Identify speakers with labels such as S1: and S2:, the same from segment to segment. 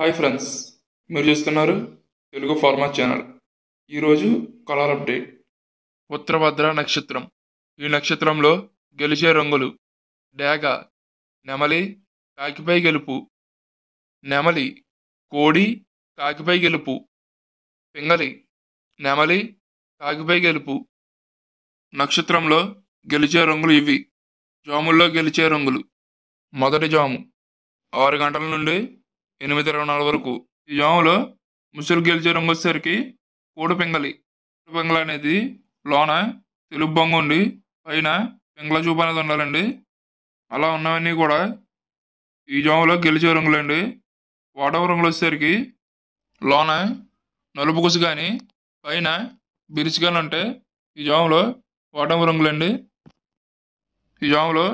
S1: hi friends మీరు చూస్తున్నారు Telugu pharma channel ఈరోజు కలర్ అప్డేట్ ఉత్తరభద్ర నక్షత్రం ఈ నక్షత్రంలో గెలిచే రంగులు డేగ నెమలి కాకిపై గెలుపు నెమలి కోడి కాకిపై గెలుపు పింగలి నెమలి కాకిపై గెలుపు నక్షత్రంలో గెలిచే రంగులు ఇవి జాముల్లో గెలిచే రంగులు మొదటి జాము ఆరు గంటల నుండి ఎనిమిది ఇరవై నాలుగు వరకు ఈ జాములో ముసలు గెలిచే రంగు వచ్చేసరికి కోడి పింగలి కోడి అనేది లోన తెలుపు బొంగు ఉండి పైన పింగళ చూపు అనేది ఉండాలండి అలా ఉన్నవన్నీ కూడా ఈ జాములో గెలిచే రంగులండి వాటవ రంగులు వచ్చేసరికి లోన నలుపు కుసు కానీ పైన బిరిచి కానీ ఉంటే ఈ జాములో వాటవ రంగులండి ఈ జాములో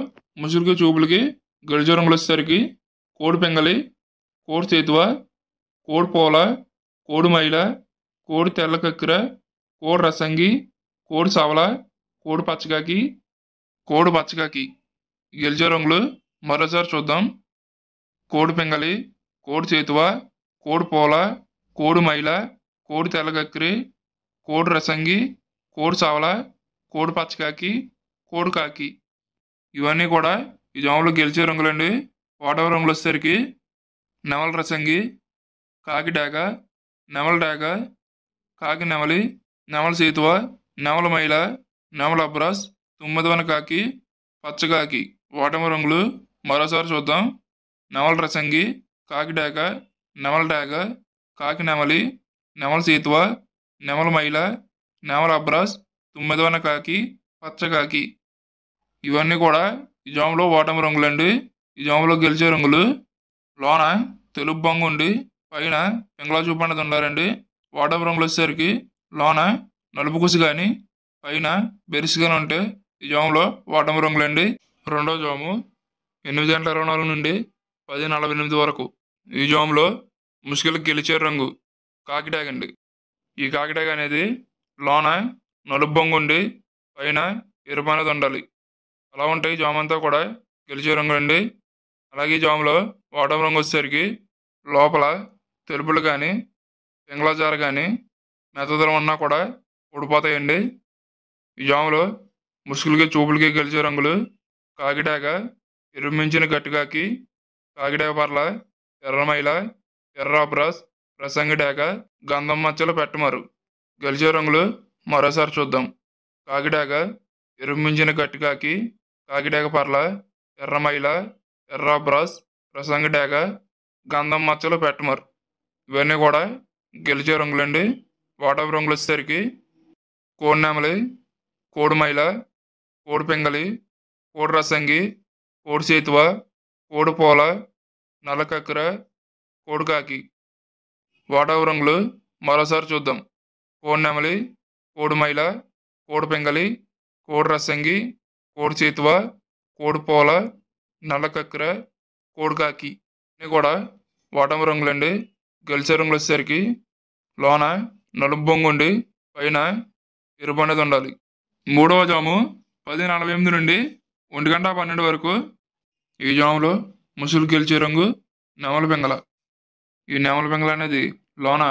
S1: ముసురుకి చూపులకి గెలిచే రంగులు వచ్చేసరికి కోడి పింగలి చేతువ కోడి పోల కోడి మైల కోడి రసంగి కోడి సవల కోడి పచ్చగాకి కోడి పచ్చగాకి గెలిచే రంగులు మరోసారి చూద్దాం కోడి పెంగలి కోడి చేతువ కోడి పోల కోడి మైల కోడి తెల్లగక్కిరి కోడి రసంగి కోడి సవల కోడి పచ్చకాకి కోడి కాకి ఇవన్నీ కూడా ఈ జాములు గెలిచే రంగులండి వాటవ రంగులు వచ్చేసరికి నవలరసంగి కాకిడాక నవలడాక కాకి నవలి నవల సేతువ నవల మహిళ నవల అబ్రాస్ తుమ్మదవన కాకి పచ్చకాకి ఓటమి రంగులు మరోసారి చూద్దాం నవల రసంగి కాకిడాక నవలడాక కాకి నవలి నవల సేతువ నవల మహిళ నవల అబ్రాస్ తుమ్మదవన కాకి పచ్చకాకి ఇవన్నీ కూడా ఈ జాములో ఓటమి రంగులండి ఈ జాములో గెలిచే రంగులు లోన తెలుపు బొంగు ఉండి పైన పింగళా చూపు అన్నది వాటర్ రంగులు వచ్చేసరికి లోన నలుపు కుసి కానీ పైన కానీ ఉంటే ఈ జాములో వాటం రంగులండి రెండో జాము ఎనిమిది గంటల ఇరవై నాలుగు నుండి పది నలభై ఎనిమిది వరకు ఈ జాములో ముసుగులు గెలిచే రంగు కాకిటాగ్ అండి ఈ కాకిటాగ్ అనేది లోన నలుపు బొంగు ఉండి పైన ఎరుపు అనేది ఉండాలి అలా ఉంటాయి జోమంతా కూడా గెలిచే రంగు అండి అలాగే జాములో వాటం రంగు వచ్చేసరికి లోపల తెలుపులు కానీ పింగళజార కానీ మెత్తదలు ఉన్నా కూడా ఊడిపోతాయండి ఈ జాములో ముసుగులకి చూపులకి గెలిచే రంగులు కాకిడాక ఎరుమించిన గట్టుకాకి కాకిడాక పర్ల ఎర్రమైల ఎర్రాబ్రాస్ ప్రసంగిడాక గంధం మచ్చలు పెట్టమారు గెలిచే రంగులు మరోసారి చూద్దాం కాకిడాక ఎరుమించిన గట్టుకాకి కాకిడాక పర్ల ఎర్రమైల ఎర్రాబ్రాస్ ప్రసంగ డేగ గంధం మచ్చలు పెట్టమరు ఇవన్నీ కూడా గెలిచే రంగులండి వాటర్ రంగులు వచ్చేసరికి కోడినెమలి నెమలి కోడి మైల కోడి పింగళి కోడి రసంగి కోడి సేతువ కోడి పోల నల్లకక్కర కోడి కాకి రంగులు మరోసారి చూద్దాం కోడినెమలి నెమలి కోడి మైల కోడి కోడి రసంగి కోడి చేతువ కోడి పోల నల్ల కక్కర కోడికాకి ఇవన్నీ కూడా వాటం రంగులండి గెలిచే రంగులు వచ్చేసరికి లోన నలుపు బొంగు ఉండి పైన ఎరుపు అనేది ఉండాలి మూడవ జాము పది నలభై ఎనిమిది నుండి ఒంటి గంట పన్నెండు వరకు ఈ జాములో ముసులు గెలిచే రంగు నెమల పింగల ఈ నెమల పింగల అనేది లోన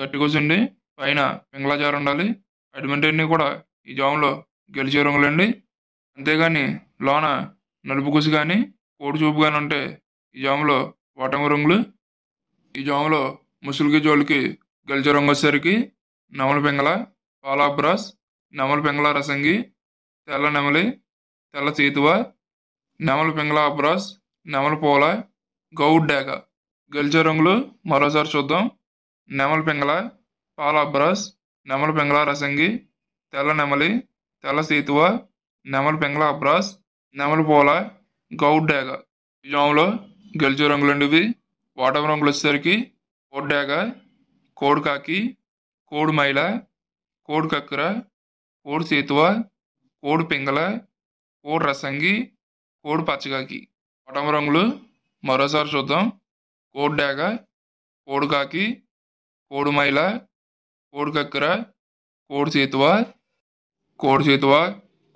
S1: గట్టి కూర్చుండి పైన పింగళాచారు ఉండాలి అడ్మింటన్నీ కూడా ఈ జాములో గెలిచే రంగులండి అంతేగాని లోన నలుపు కూసి కానీ కోడి చూపుగానుంటే ఈ జాములో వాటంగ రంగులు ఈ జాములో ముసులుకి జోలికి గలిచ రంగు వచ్చేసరికి నమల పెంగళ పాలాబ్రాస్ నమల పెంగళ రసంగి తెల్ల నెమలి తెల్ల చేతువ నెమల పెంగళ అబ్రాస్ నెమల పోల గౌడ్ డేగ గలిచ రంగులు మరోసారి చూద్దాం నెమల పెంగళ పాలాబ్రాస్ నెమల పెంగళ రసంగి తెల్ల నెమలి తెల్ల సీతువ నెమల పెంగళ అబ్రాస్ నెమల పోల గౌడ్డాగా బియ్యంలో గెలుచు రంగులండి ఇవి వాటం రంగులు వచ్చేసరికి కోడ్డాగా కోడుకాకి కోడు మైల కోడు కక్కర కోడు సేతువ కోడు పింగళ కోడు రసంగి కోడు పచ్చగాకి వాటం రంగులు మరోసారి చూద్దాం కోడ్డాగా కోడుకాకి కోడు మైల కోడు కక్కర కోడు సేతువ కోడు సేతువ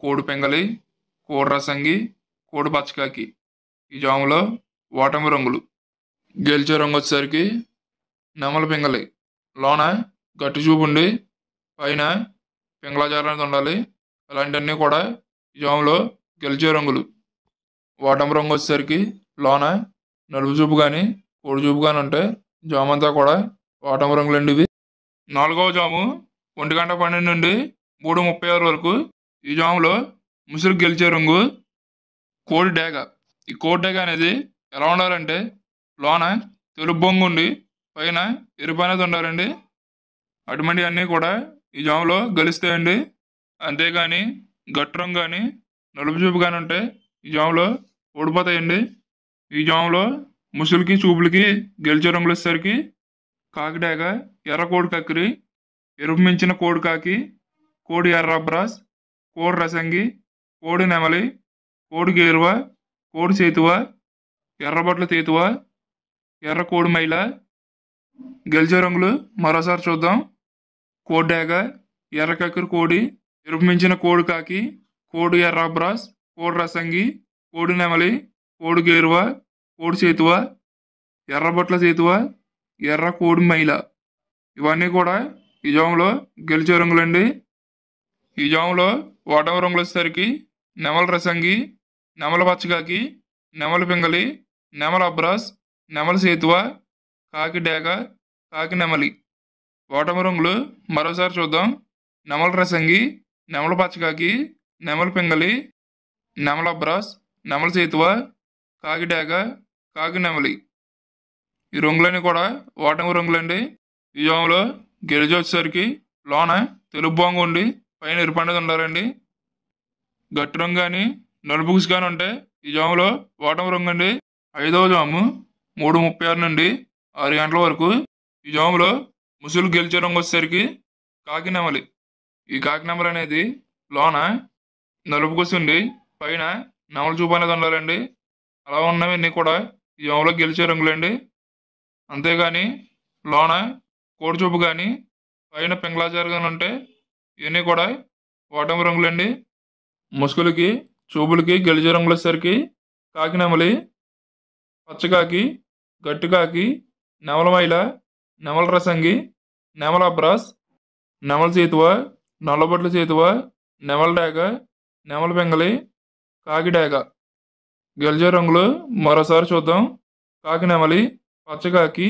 S1: కోడు పింగళి కోడు రసంగి కోడి బచ్చకాకి ఈ జాములో ఓటమి రంగులు గెలిచే రంగు వచ్చేసరికి నెమల పింగలి లోన గట్టి చూపు ఉండి పైన పింగళాచారానికి ఉండాలి అలాంటివన్నీ కూడా ఈ జాములో గెలిచే రంగులు ఓటమి రంగు వచ్చేసరికి లోన నలుపు చూపు కానీ కోడి చూపు కానీ ఉంటే జామంతా కూడా ఓటమి రంగులండి ఇవి నాలుగవ జాము ఒంటి గంట పన్నెండు నుండి మూడు ముప్పై ఆరు వరకు ఈ జాములో ముసురు గెలిచే రంగు కోడి డేగ ఈ కోడి డేగ అనేది ఎలా ఉండాలంటే లోన తెలుపు బొంగు ఉండి పైన ఎరుపు అనేది ఉండాలండి అన్నీ కూడా ఈ జాములో గలిస్తాయండి అంతేగాని గట్రం కానీ నలుపు చూపు కానీ ఉంటే ఈ జాములో ఓడిపోతాయండి ఈ జాములో ముసులకి చూపులకి గెలిచే రంగులు రంగులేసరికి కాకిడాక ఎర్ర కోడి కక్కిరి ఎరుపు మించిన కోడి కాకి కోడి ఎర్ర అబ్రాస్ కోడి రసంగి కోడి నెమలి కోడి గేరువ కోడి చేతువ ఎర్రబట్ల తేతువ ఎర్ర కోడి మైల గెలిచే రంగులు మరోసారి చూద్దాం కోడ్డాగ ఎర్ర కక్కిరి కోడి ఎరుపు మించిన కోడి కాకి కోడి ఎర్ర బ్రాస్ కోడి రసంగి కోడి నెమలి కోడి గేరువ కోడి చేతువ ఎర్రబట్ల చేతువ ఎర్ర కోడి మైల ఇవన్నీ కూడా ఈ జాములో గెలిచే రంగులండి ఈ జాములో ఓటమి రంగులు వచ్చేసరికి నెమల రసంగి నెమల పచ్చగాకి నెమల పింగలి నెమల అబ్రాస్ నెమల సేతువ కాకి డేగ కాకి నెమలి ఓటమి రంగులు మరోసారి చూద్దాం నెమల రసంగి నెమల పచ్చగాకి నెమల పింగలి నెమల అబ్రాస్ నెమల సేతువ కాకి డేగ కాకి నెమలి ఈ రంగులన్నీ కూడా ఓటమి రంగులండి ఈ వ్యూహంలో గెలిచి వచ్చేసరికి లోన తెలుపు బొంగు ఉండి పైన ఎరుపండుది ఉండాలండి గట్టి రంగు కానీ నలుపుస్ కానీ ఉంటాయి ఈ జాములో వాటం రంగు అండి ఐదవ జాము మూడు ముప్పై ఆరు నుండి ఆరు గంటల వరకు ఈ జాములో ముసులు గెలిచే రంగు వచ్చేసరికి కాకినెమలి ఈ కాకినెమలి అనేది లోన నలుపు ఉండి పైన నెమల చూపు అనేది ఉండాలండి అలా ఉన్నవన్నీ కూడా ఈ జాములో గెలిచే రంగులండి అంతేగాని లోన కోడి చూపు కానీ పైన పెంగ్లాచారు కానీ ఉంటే ఇవన్నీ కూడా ఓటమి రంగులండి ముసుగులకి చూపులకి గెలిజ రంగులసరికి కాకినెమలి పచ్చకాకి గట్టుకాకి నెమలమైల నెమల రసంగి నెమల అబ్రాస్ నెమల చేతువ నల్లబొట్ల చేతువ నెమల డేగ నెమల పెంగలి కాకి డేగ గెలిజ రంగులు మరోసారి చూద్దాం కాకినెమలి పచ్చకాకి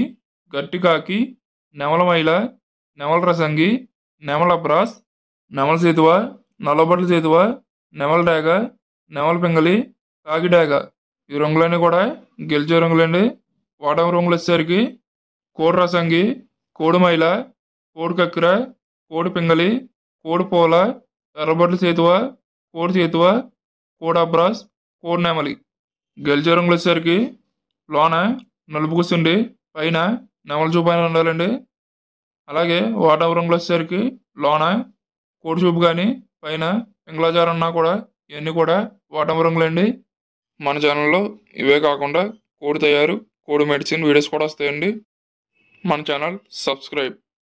S1: గట్టికాకి నెమలమైల నెమల రసంగి నెమల అబ్రాస్ నెమల చేతువ నల్లబొట్ల చేతువ నెమలడాగ పింగలి పింగళి డేగ ఈ రంగులన్నీ కూడా గెలిచే రంగులండి వాటం రంగులు వచ్చేసరికి కోడి రసంగి కోడి మైల కోడి కక్కిర కోడి పింగలి కోడి పూల ఎర్రబొట్ల చేతువ కోడి చేతువ కోడి అబ్రాస్ కోడి నెమలి గెలిచే రంగులు వచ్చేసరికి లోన నలుపు కూర్చుండి పైన నెమల చూపైన ఉండాలండి అలాగే వాటం రంగులు వచ్చేసరికి లోన కోడి చూపు కానీ పైన ఇంగ్లాజారన్నా కూడా ఇవన్నీ కూడా వాటం అండి మన ఛానల్లో ఇవే కాకుండా కోడి తయారు కోడి మెడిసిన్ వీడియోస్ కూడా వస్తాయండి మన ఛానల్ సబ్స్క్రైబ్